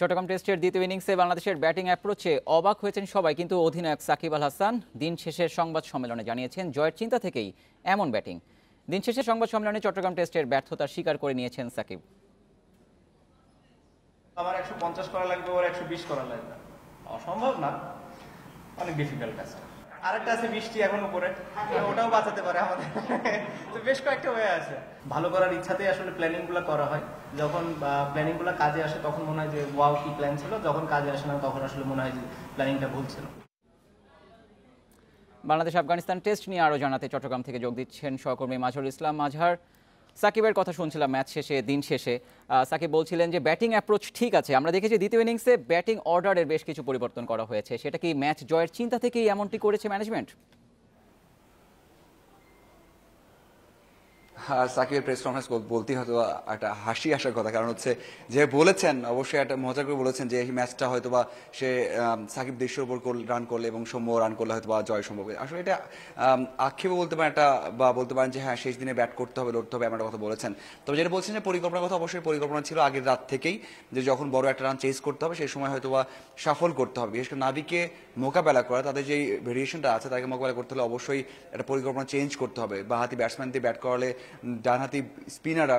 চট্টগ্রাম টেস্টের দ্বিতীয় ইনিংসে বাংলাদেশের ব্যাটিং অ্যাপ্রোচে অবাক হয়েছেন সবাই কিন্তু অধিনায়ক সাকিব আল হাসান দিন শেষের সংবাদ সম্মেলনে জানিয়েছেন জয়ের চিন্তা থেকেই এমন ব্যাটিং দিন শেষে সংবাদ সম্মেলনে চট্টগ্রাম টেস্টের ব্যর্থতা স্বীকার করে নিয়েছেন সাকিব আমার একশো পঞ্চাশ করা লাগবে ওর একশো বিশ করা লাগবে অসম্ভব না অনেক ডিফিকাল্ট কাজটা আরেকটা আছে বৃষ্টি এখন উপরে আচ্ছা। ওটাও বাঁচাতে পারে আমাদের তো বেশ কয়েকটা হয়ে আছে ভালো করার ইচ্ছাতেই আসলে প্ল্যানিং গুলো করা হয় যখন প্ল্যানিং গুলো কাজে আসে তখন মনে হয় যে ওয়াও কি প্ল্যান ছিল যখন কাজে আসে না তখন আসলে মনে হয় যে প্ল্যানিংটা ভুল ছিল বাংলাদেশ আফগানিস্তান টেস্ট নিয়ে আরও জানাতে চট্টগ্রাম থেকে যোগ দিচ্ছেন সহকর্মী মাঝুর ইসলাম মাজহার সাকিবের কথা শুনছিলাম ম্যাচ শেষে দিন শেষে সাকিব বলছিলেন যে ব্যাটিং অ্যাপ্রোচ ঠিক আছে আমরা দেখেছি দ্বিতীয় ইনিংসে ব্যাটিং অর্ডারের বেশ কিছু পরিবর্তন করা হয়েছে সেটা কি ম্যাচ জয়ের চিন্তা থেকেই এমনটি করেছে ম্যানেজমেন্ট সাকিবের প্রেস কনফারেন্স বলতেই হয়তো একটা হাসি আসার কথা কারণ হচ্ছে যে বলেছেন অবশ্যই একটা মজা করে বলেছেন যে এই ম্যাচটা হয়তো বা সে সাকিব দেশের উপর রান করলে এবং সৌম্য রান করলে হয়তো বা জয় সম্ভব আসলে এটা আক্ষেপও বলতে পারেন একটা বা বলতে পারেন যে হ্যাঁ শেষ দিনে ব্যাট করতে হবে লড়তে হবে এমন কথা বলেছেন তবে যেটা বলছেন যে পরিকল্পনার কথা অবশ্যই পরিকল্পনা ছিল আগের রাত থেকেই যে যখন বড় একটা রান চেস করতে হবে সেই সময় হয়তো বা সাফল করতে হবে বিশেষ করে নাবিকে মোকাবেলা করা তাদের যে ভেরিয়েশনটা আছে তাকে মোকাবেলা করতে হলে অবশ্যই একটা পরিকল্পনা চেঞ্জ করতে হবে বা হাতি ব্যাটসম্যান দিয়ে ব্যাট করালে ডানহাতি স্পিনাররা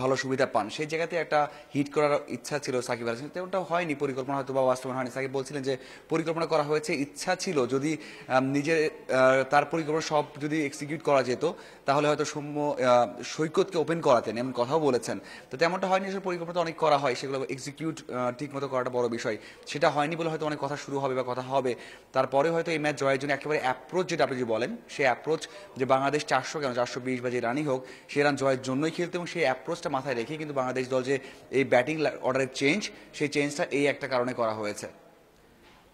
ভালো সুবিধা পান সেই জায়গাতে একটা হিট করার ইচ্ছা ছিল সাকিব আল হাসান তেমনটা হয়নি পরিকল্পনা হয়তো বা বাস্তবায়ন হয়নি সাকিব বলছিলেন যে পরিকল্পনা করা হয়েছে ইচ্ছা ছিল যদি নিজের তার পরিকল্পনা সব যদি এক্সিকিউট করা যেত তাহলে হয়তো সৌম্য সৈকতকে ওপেন করাতেন এমন কথাও বলেছেন তো তেমনটা হয়নি আসলে পরিকল্পনা অনেক করা হয় সেগুলো এক্সিকিউট ঠিক মতো করাটা বড় বিষয় সেটা হয়নি বলে হয়তো অনেক কথা শুরু হবে বা কথা হবে তারপরে হয়তো এই ম্যাচ জয়ের জন্য একেবারে অ্যাপ্রোচ যেটা আপনি যে বলেন সেই অ্যাপ্রোচ যে বাংলাদেশ চারশো কেন চারশো বিশ বা যে রানই হোক সে রান জয়ের জন্যই খেলতে এবং সেই অ্যাপ্রোচ পারপাসটা মাথায় রেখে কিন্তু বাংলাদেশ দল যে এই ব্যাটিং অর্ডারের চেঞ্জ সেই চেঞ্জটা এই একটা কারণে করা হয়েছে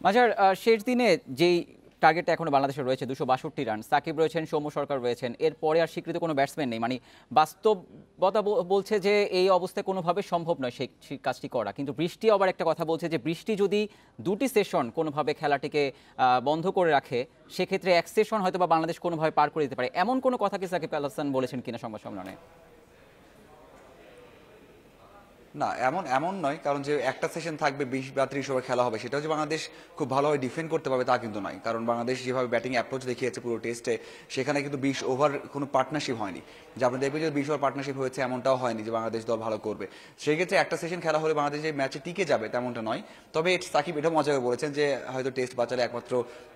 মাঝার শেষ দিনে যেই টার্গেটটা এখন বাংলাদেশে রয়েছে দুশো বাষট্টি রান সাকিব রয়েছেন সৌম্য সরকার রয়েছেন এরপরে আর স্বীকৃত কোনো ব্যাটসম্যান নেই মানে বাস্তবতা বলছে যে এই অবস্থায় কোনোভাবে সম্ভব নয় সেই কাজটি করা কিন্তু বৃষ্টি আবার একটা কথা বলছে যে বৃষ্টি যদি দুটি সেশন কোনোভাবে খেলাটিকে বন্ধ করে রাখে সেক্ষেত্রে এক সেশন হয়তো বা বাংলাদেশ কোনোভাবে পার করে দিতে পারে এমন কোনো কথা কি সাকিব আল হাসান বলেছেন কিনা সংবাদ সম্মেলনে না এমন এমন নয় কারণ যে একটা সেশন থাকবে বিশ বা ত্রিশ ওভার খেলা হবে সেটাও যে বাংলাদেশ খুব ভালোভাবে ডিফেন্ড করতে পারবে তা কিন্তু নয় কারণ বাংলাদেশ যেভাবে ব্যাটিং অ্যাপ্রোচ দেখিয়েছে পুরো টেস্টে সেখানে কিন্তু বিশ ওভার কোনো পার্টনারশিপ হয়নি যে আপনি দেখবেন যে বিশ ওভার পার্টনারশিপ হয়েছে এমনটাও হয়নি যে বাংলাদেশ দল ভালো করবে সেক্ষেত্রে একটা সেশন খেলা হলে বাংলাদেশ যে ম্যাচে টিকে যাবে তেমনটা নয় তবে সাকিব এটা মজা করে বলেছেন যে হয়তো টেস্ট বাঁচালে একমাত্র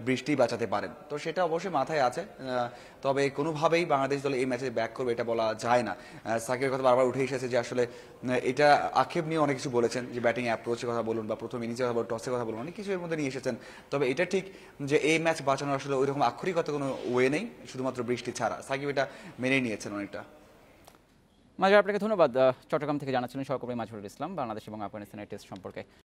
বৃষ্টি বাঁচাতে পারেন তো সেটা অবশ্যই মাথায় আছে তবে কোনোভাবেই বাংলাদেশ দল এই ম্যাচে ব্যাক করবে এটা বলা যায় না সাকিবের কথা বারবার উঠে এসেছে যে আসলে এটা আক্ষেপ নিয়ে অনেক কিছু বলেছেন যে ব্যাটিং অ্যাপ্রোচের কথা বলুন বা প্রথম ইনিংসের কথা বলুন টসের কথা বলুন অনেক কিছু এর মধ্যে নিয়ে এসেছেন তবে এটা ঠিক যে এই ম্যাচ বাঁচানোর আসলে ওইরকম আক্ষরিকতা কোনো ওয়ে নেই শুধুমাত্র বৃষ্টি ছাড়া সাকিব এটা মেনে নিয়েছেন অনেকটা মাঝে আপনাকে ধন্যবাদ চট্টগ্রাম থেকে জানাচ্ছেন সহকর্মী মাঝুরুল ইসলাম বাংলাদেশ এবং আফগানিস্তানের টেস্ট সম্পর্কে